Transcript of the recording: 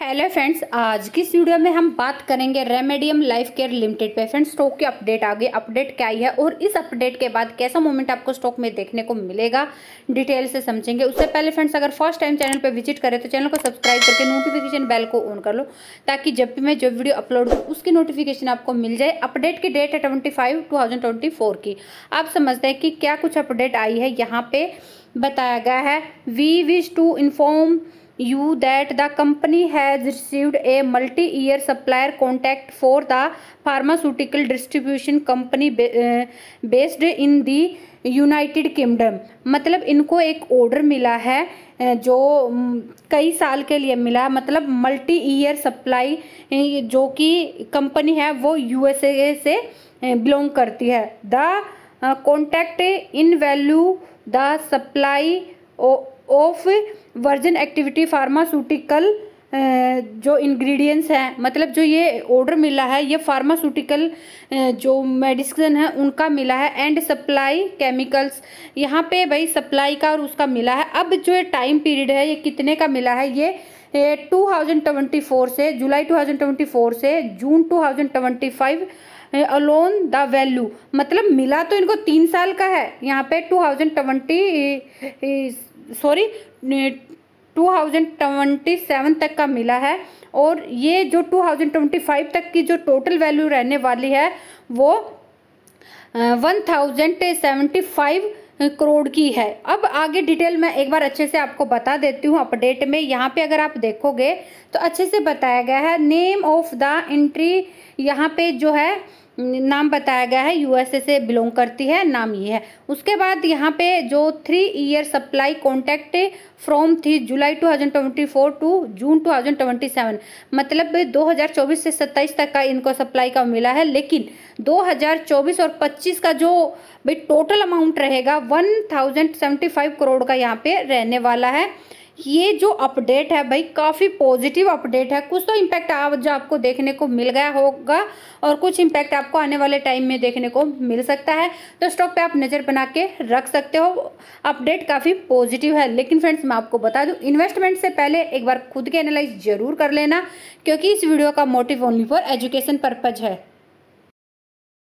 hello friends आज की इस वीडियो में हम बात करेंगे रेमेडियम लाइफ केयर लिमिटेड पे फ्रेंड्स स्टॉक की अपडेट आ गई अपडेट क्या आई है और इस अपडेट के बाद कैसा मोमेंट आपको स्टॉक में देखने को मिलेगा डिटेल से समझेंगे उससे पहले फ्रेंड्स अगर फर्स्ट टाइम चैनल पे विजिट करें तो चैनल को सब्सक्राइब करके नोटिफिकेशन बेल को ऑन कर लो ताकि जब भी मैं जो वीडियो अपलोड करूँ उसकी नोटिफिकेशन आपको मिल जाए अपडेट की डेट है ट्वेंटी फाइव की आप समझते हैं कि क्या कुछ अपडेट आई है यहाँ पर बताया गया है we wish to inform you that the company has received a multi year supplier contract for the pharmaceutical distribution company based in the United Kingdom मतलब इनको एक ऑर्डर मिला है जो कई साल के लिए मिला है मतलब मल्टी ईयर सप्लाई जो कि कंपनी है वो यूएसए से बिलोंग करती है the contact in value the supply of version activity pharmaceutical जो इंग्रेडिएंट्स हैं मतलब जो ये ऑर्डर मिला है ये फार्मास्यूटिकल जो मेडिसिन है उनका मिला है एंड सप्लाई केमिकल्स यहाँ पे भाई सप्लाई का और उसका मिला है अब जो ये टाइम पीरियड है ये कितने का मिला है ये टू थाउजेंड ट्वेंटी फोर से July two thousand twenty four से June two thousand twenty five alone the value मतलब मिला तो इनको तीन साल का है यहाँ पे two thousand twenty sorry two thousand twenty seven तक का मिला है और ये जो टू थाउजेंड ट्वेंटी फाइव तक की जो टोटल वैल्यू रहने वाली है वो one thousand seventy five crore की है अब आगे डिटेल मैं एक बार अच्छे से आपको बता देती हूँ अपडेट में यहाँ पे अगर आप देखोगे तो अच्छे से बताया गया है नेम ऑफ द एंट्री यहाँ पे जो है नाम बताया गया है यूएसए से बिलोंग करती है नाम ये है उसके बाद यहाँ पे जो three year supply contact from थी जुलाई 2024 टू जून 2027 मतलब 2024 से 27 तक का इनको सप्लाई का मिला है लेकिन 2024 और 25 का जो भाई टोटल अमाउंट रहेगा 1075 करोड़ का यहाँ पे रहने वाला है ये जो अपडेट है भाई काफ़ी पॉजिटिव अपडेट है कुछ तो इम्पैक्ट आप जो आपको देखने को मिल गया होगा और कुछ इम्पैक्ट आपको आने वाले टाइम में देखने को मिल सकता है तो स्टॉक पे आप नज़र बना के रख सकते हो अपडेट काफ़ी पॉजिटिव है लेकिन फ्रेंड्स मैं आपको बता दूँ इन्वेस्टमेंट से पहले एक बार खुद के एनालाइज जरूर कर लेना क्योंकि इस वीडियो का motive only for education purpose है